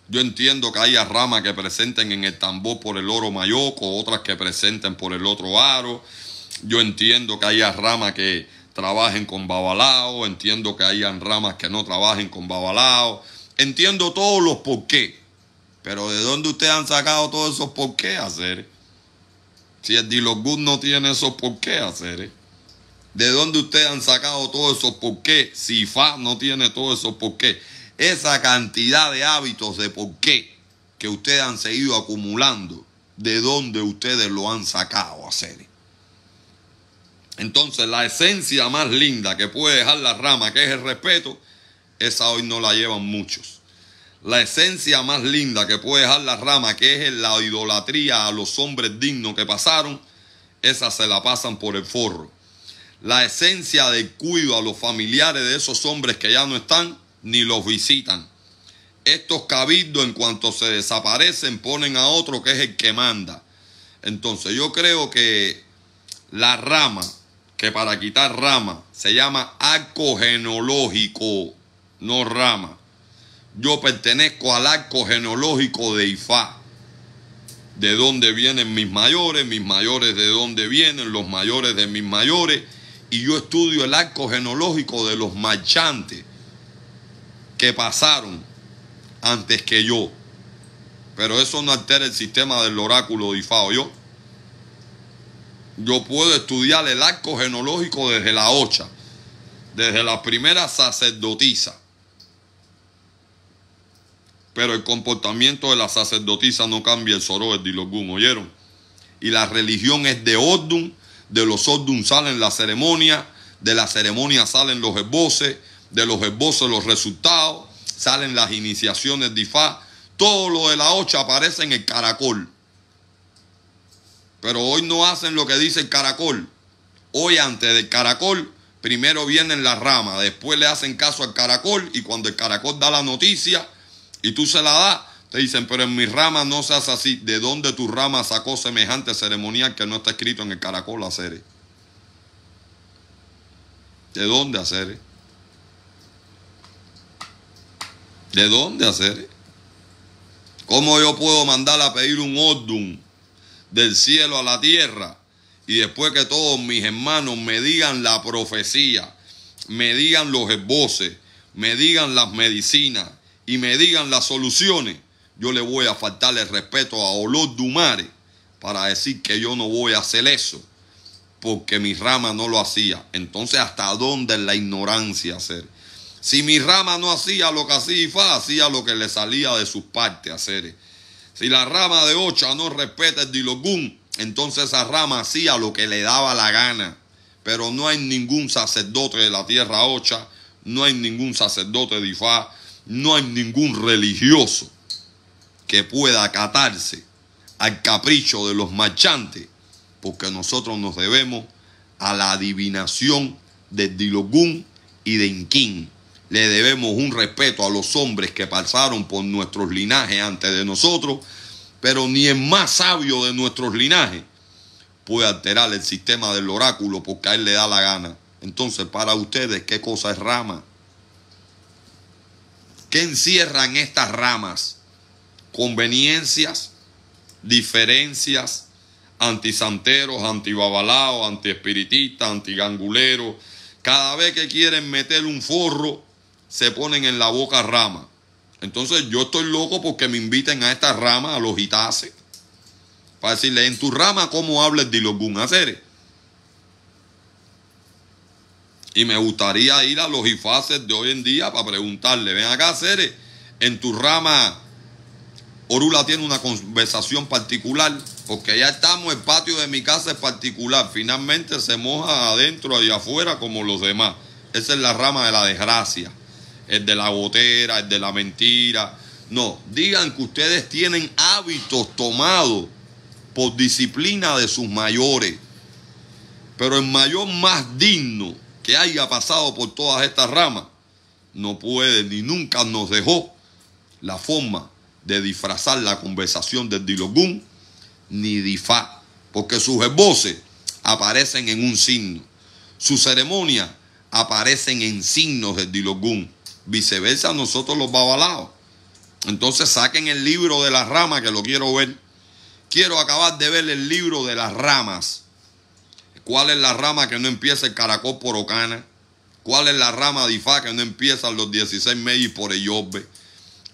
yo entiendo que haya ramas que presenten en el tambor por el oro mayoco, otras que presenten por el otro aro. Yo entiendo que haya ramas que trabajen con babalao, entiendo que hayan ramas que no trabajen con babalao. Entiendo todos los por qué. Pero ¿de dónde ustedes han sacado todos esos por qué hacer? Si el no tiene esos por qué hacer, eh? ¿De dónde ustedes han sacado todos esos por qué? Si Fa no tiene todos esos por qué. Esa cantidad de hábitos de por qué que ustedes han seguido acumulando, ¿de dónde ustedes lo han sacado hacer? Entonces, la esencia más linda que puede dejar la rama, que es el respeto, esa hoy no la llevan muchos la esencia más linda que puede dejar la rama, que es la idolatría a los hombres dignos que pasaron, esa se la pasan por el forro. La esencia de cuido a los familiares de esos hombres que ya no están, ni los visitan. Estos cabildos, en cuanto se desaparecen, ponen a otro que es el que manda. Entonces, yo creo que la rama, que para quitar rama, se llama arco genológico, no rama. Yo pertenezco al arco genológico de Ifá. De dónde vienen mis mayores, mis mayores de dónde vienen, los mayores de mis mayores. Y yo estudio el arco genológico de los marchantes que pasaron antes que yo. Pero eso no altera el sistema del oráculo de Ifá, yo. Yo puedo estudiar el arco genológico desde la ocha, desde la primera sacerdotisa pero el comportamiento de la sacerdotisa no cambia el soro de los ¿oyeron? Y la religión es de Ordun, de los Ordun salen la ceremonia, de la ceremonia salen los esboces, de los esboces los resultados, salen las iniciaciones de Ifá, todo lo de la ocha aparece en el caracol. Pero hoy no hacen lo que dice el caracol. Hoy antes del caracol, primero vienen las ramas, después le hacen caso al caracol y cuando el caracol da la noticia, y tú se la das, te dicen, pero en mis ramas no seas así. ¿De dónde tu rama sacó semejante ceremonial que no está escrito en el caracol hacer? ¿De dónde hacer? ¿De dónde hacer? ¿Cómo yo puedo mandar a pedir un odum del cielo a la tierra? Y después que todos mis hermanos me digan la profecía, me digan los esboces, me digan las medicinas, y me digan las soluciones, yo le voy a faltar el respeto a Olor Dumare para decir que yo no voy a hacer eso, porque mi rama no lo hacía. Entonces, ¿hasta dónde es la ignorancia hacer? Si mi rama no hacía lo que hacía Ifá, hacía lo que le salía de sus partes hacer. Si la rama de Ocha no respeta el Dilogún, entonces esa rama hacía lo que le daba la gana. Pero no hay ningún sacerdote de la tierra Ocha, no hay ningún sacerdote de Ifá, no hay ningún religioso que pueda acatarse al capricho de los marchantes, porque nosotros nos debemos a la adivinación de Dilogún y de Inquín. Le debemos un respeto a los hombres que pasaron por nuestros linajes antes de nosotros, pero ni el más sabio de nuestros linajes puede alterar el sistema del oráculo porque a él le da la gana. Entonces, para ustedes, ¿qué cosa es rama? ¿Qué encierran estas ramas? Conveniencias, diferencias, antisanteros, antibabalaos, antiespiritistas, antiganguleros. Cada vez que quieren meter un forro, se ponen en la boca rama. Entonces yo estoy loco porque me inviten a esta rama, a los itaces. para decirle, en tu rama, ¿cómo hables de los Y me gustaría ir a los IFACES de hoy en día para preguntarle, ven acá, Ceres, en tu rama Orula tiene una conversación particular, porque ya estamos, el patio de mi casa es particular, finalmente se moja adentro y afuera como los demás. Esa es la rama de la desgracia, el de la gotera, el de la mentira. No, digan que ustedes tienen hábitos tomados por disciplina de sus mayores, pero el mayor más digno que haya pasado por todas estas ramas, no puede ni nunca nos dejó la forma de disfrazar la conversación del Dilogún ni difa, porque sus voces aparecen en un signo, sus ceremonias aparecen en signos del Dilogún, viceversa nosotros los babalados, Entonces saquen el libro de las ramas que lo quiero ver. Quiero acabar de ver el libro de las ramas ¿Cuál es la rama que no empieza el caracol por Ocana? ¿Cuál es la rama de Ifá que no empiezan los 16 meses por Eyobe?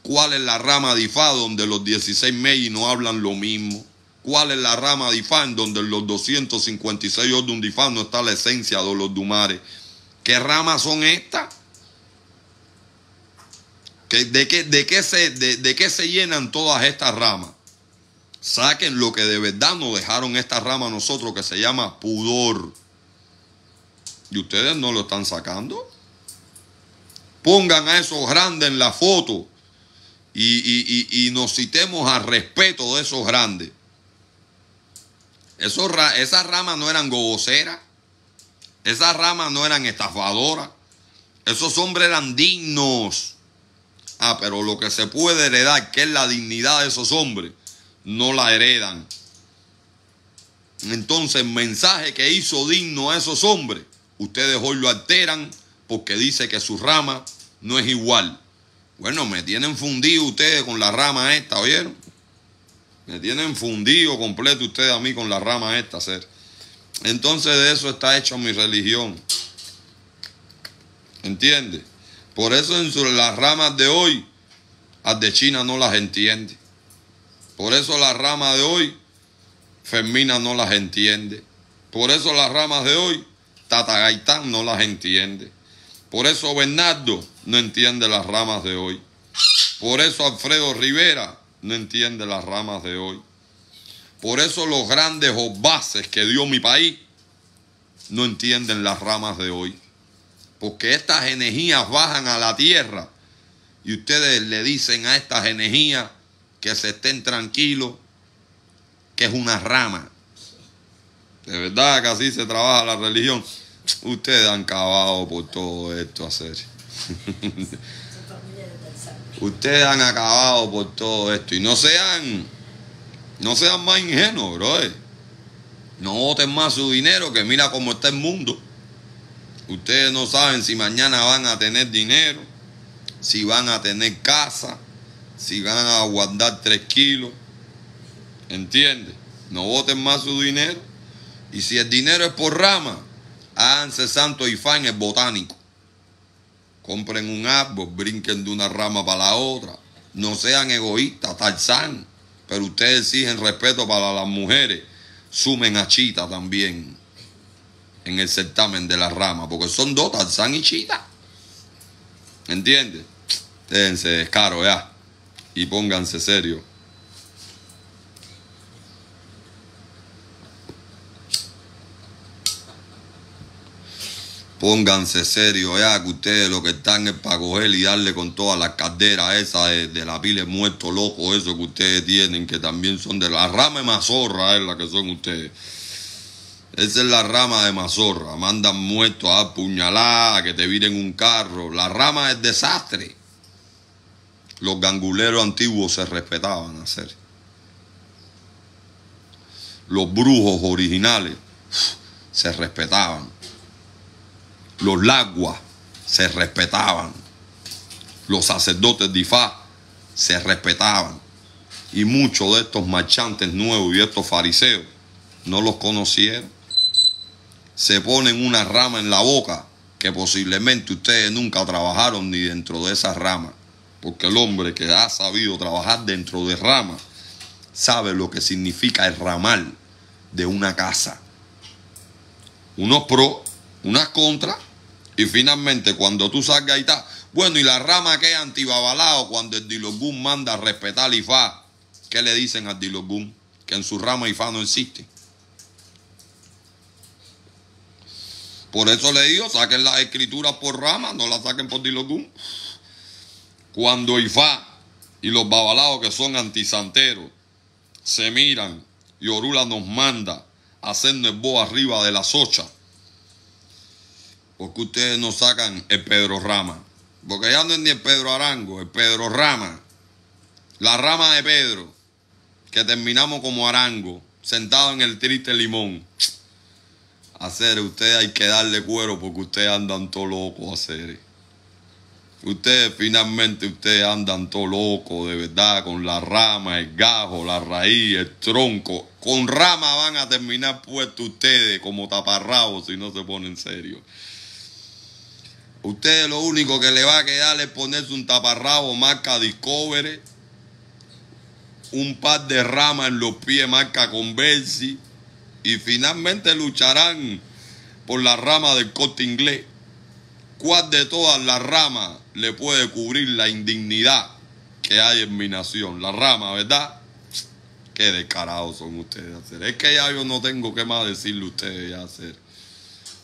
¿Cuál es la rama de Ifá donde los 16 mei no hablan lo mismo? ¿Cuál es la rama de Ifá en donde los 256 de de Ifá no está la esencia de los Dumares? ¿Qué ramas son estas? ¿De qué, de, qué se, ¿De qué se llenan todas estas ramas? Saquen lo que de verdad nos dejaron esta rama a nosotros que se llama pudor. Y ustedes no lo están sacando. Pongan a esos grandes en la foto y, nos citemos al respeto de esos grandes. Esos, esas ramas no eran goboceras. Esas ramas no eran estafadoras. Esos hombres eran dignos. Ah, pero lo que se puede heredar, que es la dignidad de esos hombres, no la heredan. Entonces, mensaje que hizo digno a esos hombres, ustedes hoy lo alteran porque dice que su rama no es igual. Bueno, me tienen fundido ustedes con la rama esta, ¿oyeron? Me tienen fundido completo ustedes a mí con la rama esta, ser. Entonces de eso está hecha mi religión. ¿Entiende? Por eso en las ramas de hoy, las de China no las entienden. Por eso las ramas de hoy, Fermina no las entiende. Por eso las ramas de hoy, Tata Gaitán no las entiende. Por eso Bernardo no entiende las ramas de hoy. Por eso Alfredo Rivera no entiende las ramas de hoy. Por eso los grandes obases que dio mi país no entienden las ramas de hoy. Porque estas energías bajan a la tierra y ustedes le dicen a estas energías que se estén tranquilos, que es una rama. De verdad que así se trabaja la religión. Ustedes han acabado por todo esto hacer. [LAUGHS] Ustedes han acabado por todo esto. Y no sean, no sean más ingenuos, bro... No voten más su dinero, que mira cómo está el mundo. Ustedes no saben si mañana van a tener dinero, si van a tener casa si van a guardar 3 kilos, ¿entiendes? No voten más su dinero. Y si el dinero es por rama, háganse santo y fan el botánico. Compren un árbol, brinquen de una rama para la otra. No sean egoístas, tarzán. Pero ustedes exigen respeto para las mujeres. Sumen a Chita también en el certamen de la rama, porque son dos, Tarzán y Chita. ¿Entiendes? Déjense caro, ya y pónganse serio. Pónganse serio, ya que ustedes lo que están es para coger y darle con todas las cadera esa de, de, la pile muerto loco, eso que ustedes tienen, que también son de la rama de mazorra, es la que son ustedes. Esa es la rama de mazorra. Mandan muertos a puñalar, que te viren un carro. La rama es desastre. Los ganguleros antiguos se respetaban hacer. Los brujos originales se respetaban. Los laguas se respetaban. Los sacerdotes de se respetaban. Y muchos de estos marchantes nuevos y estos fariseos no los conocieron. Se ponen una rama en la boca que posiblemente ustedes nunca trabajaron ni dentro de esa rama porque el hombre que ha sabido trabajar dentro de rama... sabe lo que significa el ramal de una casa. Unos pro, unas contras, y finalmente cuando tú salgas y está bueno, y la rama que es antibabalao cuando el Dilogún manda a respetar IFA, ¿qué le dicen al Dilogún? Que en su rama IFA no existe. Por eso le digo, saquen las escrituras por rama, no las saquen por Dilogún. Cuando Ifá y los babalados que son antisanteros se miran y Orula nos manda a hacernos bo arriba de la socha, porque ustedes no sacan el Pedro Rama. Porque ya no es ni el Pedro Arango, el Pedro Rama. La rama de Pedro, que terminamos como Arango, sentado en el triste limón. Hacer, ustedes hay que darle cuero porque ustedes andan todo locos, hacer. Ustedes finalmente, ustedes andan todo loco, de verdad, con la rama, el gajo, la raíz, el tronco. Con rama van a terminar puestos ustedes como taparrabos si no se ponen serio. Ustedes lo único que le va a quedar es ponerse un taparrabo marca Discovery, un par de ramas en los pies marca Conversi y finalmente lucharán por la rama del corte inglés. ¿Cuál de todas las ramas le puede cubrir la indignidad que hay en mi nación. La rama, ¿verdad? Qué descarados son ustedes, hacer. Es que ya yo no tengo que más decirle a ustedes, hacer.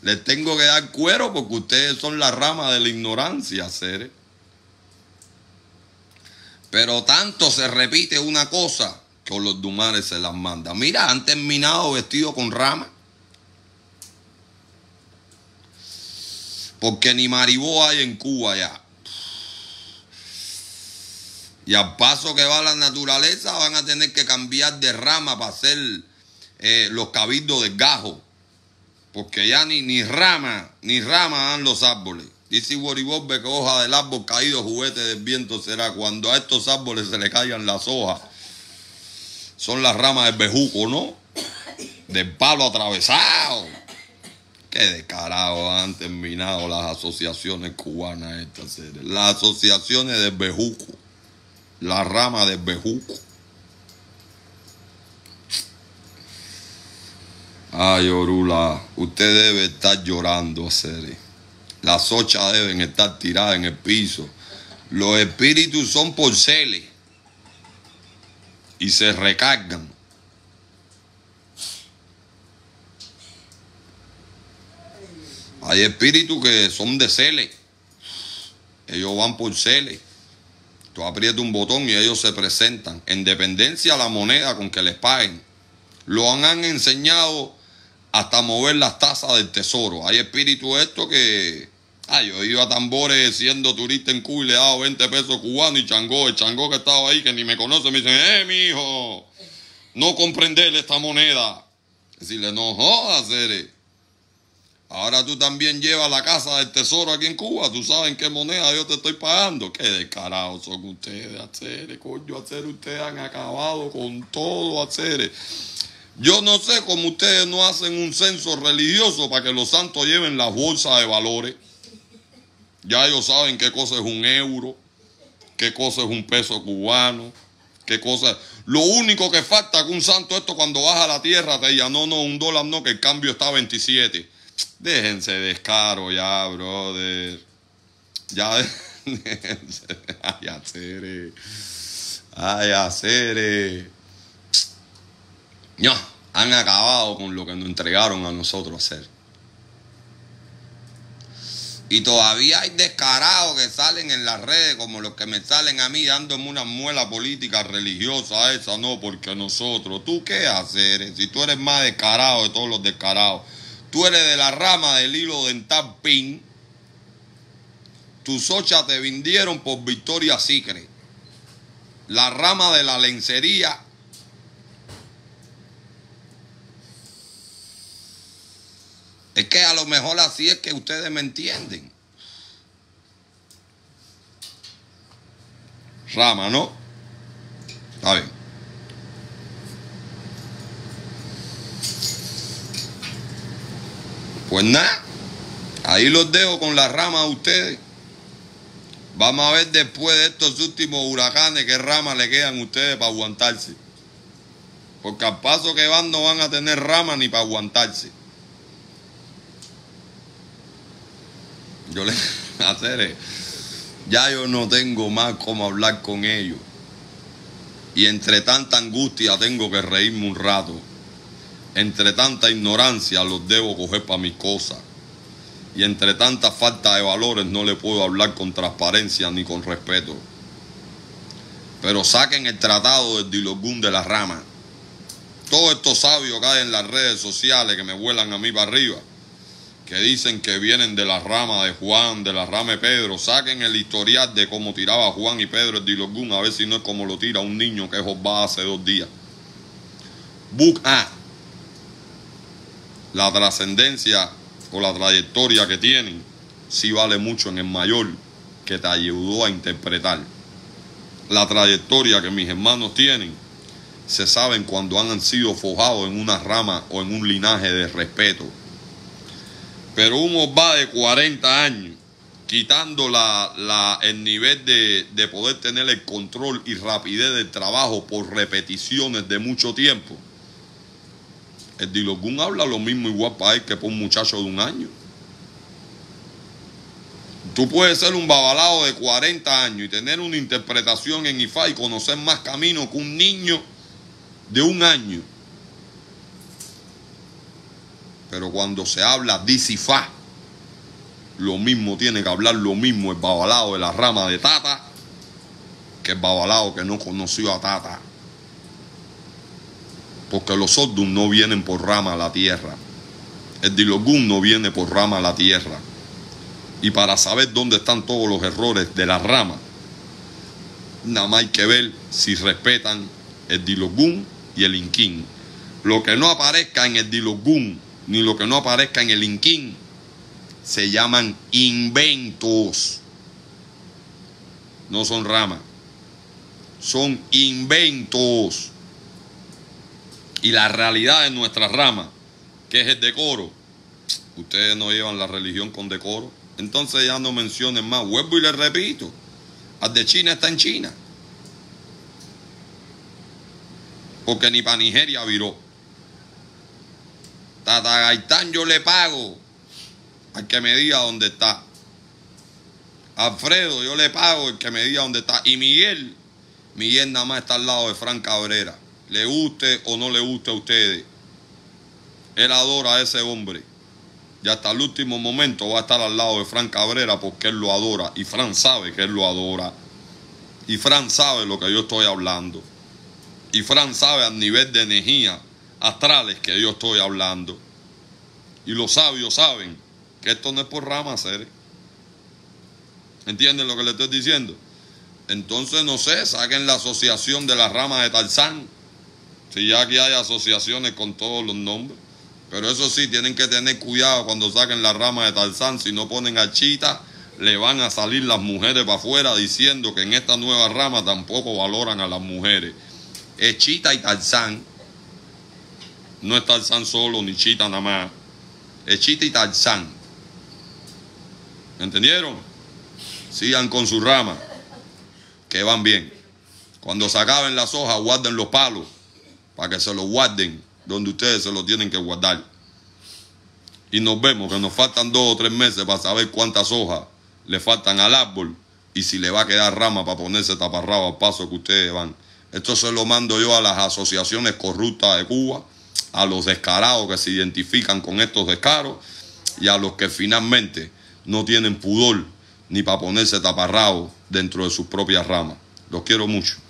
Les tengo que dar cuero porque ustedes son la rama de la ignorancia, hacer. ¿eh? Pero tanto se repite una cosa que los dumares se las manda. Mira, han terminado vestido con rama. Porque ni maribó hay en Cuba ya. Y al paso que va la naturaleza van a tener que cambiar de rama para hacer eh, los cabildos de gajo. Porque ya ni, ni rama, ni rama dan los árboles. Dice Boribombe que hoja del árbol caído, juguete del viento será. Cuando a estos árboles se le caigan las hojas, son las ramas del bejuco, ¿no? Del palo atravesado. Qué descarado han terminado las asociaciones cubanas estas. Las asociaciones de bejuco la rama del bejuco. Ay, Orula, usted debe estar llorando, Seri. Las ochas deben estar tiradas en el piso. Los espíritus son porceles y se recargan. Hay espíritus que son de celes. Ellos van por celes. Apriete un botón y ellos se presentan en dependencia la moneda con que les paguen. Lo han, enseñado hasta mover las tasas del tesoro. Hay espíritu esto que... Ah, yo iba a tambores siendo turista en Cuba y le dado 20 pesos cubano y changó. El changó que estaba ahí, que ni me conoce, me dice, eh, mi hijo, no comprenderle esta moneda. Decirle, no jodas, eres. Ahora tú también llevas la casa del tesoro aquí en Cuba. Tú sabes qué moneda yo te estoy pagando. Qué descarados son ustedes, hacer, coño, hacer. Ustedes han acabado con todo, hacer. Yo no sé cómo ustedes no hacen un censo religioso para que los santos lleven las bolsas de valores. Ya ellos saben qué cosa es un euro, qué cosa es un peso cubano, qué cosa. Lo único que falta que un santo esto cuando baja a la tierra te diga, no, no, un dólar no, que el cambio está a 27 Déjense descaro ya, brother. Ya, [LAUGHS] déjense. Ay, acere. Ay, No, han acabado con lo que nos entregaron a nosotros hacer. Y todavía hay descarados que salen en las redes, como los que me salen a mí dándome una muela política religiosa esa, no, porque nosotros, ¿tú qué hacer? Si tú eres más descarado de todos los descarados. Tú eres de la rama del hilo dental PIN. Tus ochas te vendieron por Victoria Sicre. La rama de la lencería. Es que a lo mejor así es que ustedes me entienden. Rama, ¿no? Está bien. Pues nada, ahí los dejo con la ramas a ustedes. Vamos a ver después de estos últimos huracanes qué ramas le quedan a ustedes para aguantarse. Porque al paso que van no van a tener ramas ni para aguantarse. Yo les [LAUGHS] haceré. ya yo no tengo más cómo hablar con ellos. Y entre tanta angustia tengo que reírme un rato. Entre tanta ignorancia los debo coger para mis cosas. Y entre tanta falta de valores no le puedo hablar con transparencia ni con respeto. Pero saquen el tratado del Dilogún de la rama. Todos estos sabios hay en las redes sociales que me vuelan a mí para arriba, que dicen que vienen de la rama de Juan, de la rama de Pedro. Saquen el historial de cómo tiraba Juan y Pedro el Dilogún, a ver si no es como lo tira un niño que es va hace dos días. Book A la trascendencia o la trayectoria que tienen sí vale mucho en el mayor que te ayudó a interpretar. La trayectoria que mis hermanos tienen se saben cuando han sido forjados en una rama o en un linaje de respeto. Pero uno va de 40 años quitando la, el nivel de, de poder tener el control y rapidez del trabajo por repeticiones de mucho tiempo el Dilogún habla lo mismo igual para él que para un muchacho de un año. Tú puedes ser un babalao de 40 años y tener una interpretación en IFA y conocer más camino que un niño de un año. Pero cuando se habla de lo mismo tiene que hablar lo mismo el babalao de la rama de Tata que el babalao que no conoció a Tata porque los sordos no vienen por rama a la tierra. El Dilogun no viene por rama a la tierra. Y para saber dónde están todos los errores de la rama, nada más hay que ver si respetan el Dilogun y el Inquín. Lo que no aparezca en el Dilogun ni lo que no aparezca en el Inquín se llaman inventos. No son ramas. Son inventos y la realidad de nuestra rama, que es el decoro. Ustedes no llevan la religión con decoro. Entonces ya no mencionen más. Vuelvo y les repito. Al de China está en China. Porque ni para Nigeria viró. Tata yo le pago al que me diga dónde está. Alfredo yo le pago al que me diga dónde está. Y Miguel, Miguel nada más está al lado de Franca Cabrera le guste o no le guste a ustedes. Él adora a ese hombre. Y hasta el último momento va a estar al lado de Fran Cabrera porque él lo adora. Y Fran sabe que él lo adora. Y Fran sabe lo que yo estoy hablando. Y Fran sabe a nivel de energía astrales que yo estoy hablando. Y los sabios saben que esto no es por ramas, seres. ¿Entienden lo que le estoy diciendo? Entonces, no sé, saquen la asociación de las ramas de Tarzán y ya aquí hay asociaciones con todos los nombres. Pero eso sí, tienen que tener cuidado cuando saquen la rama de Tarzán. Si no ponen a Chita, le van a salir las mujeres para afuera diciendo que en esta nueva rama tampoco valoran a las mujeres. Es y Tarzán. No es Tarzán solo, ni Chita nada más. Es Chita y Tarzán. ¿Entendieron? Sigan con su rama, que van bien. Cuando se acaben las hojas, guarden los palos para que se lo guarden donde ustedes se lo tienen que guardar. Y nos vemos que nos faltan dos o tres meses para saber cuántas hojas le faltan al árbol y si le va a quedar rama para ponerse taparrado al paso que ustedes van. Esto se lo mando yo a las asociaciones corruptas de Cuba, a los descarados que se identifican con estos descaros y a los que finalmente no tienen pudor ni para ponerse taparrado dentro de sus propias ramas. Los quiero mucho.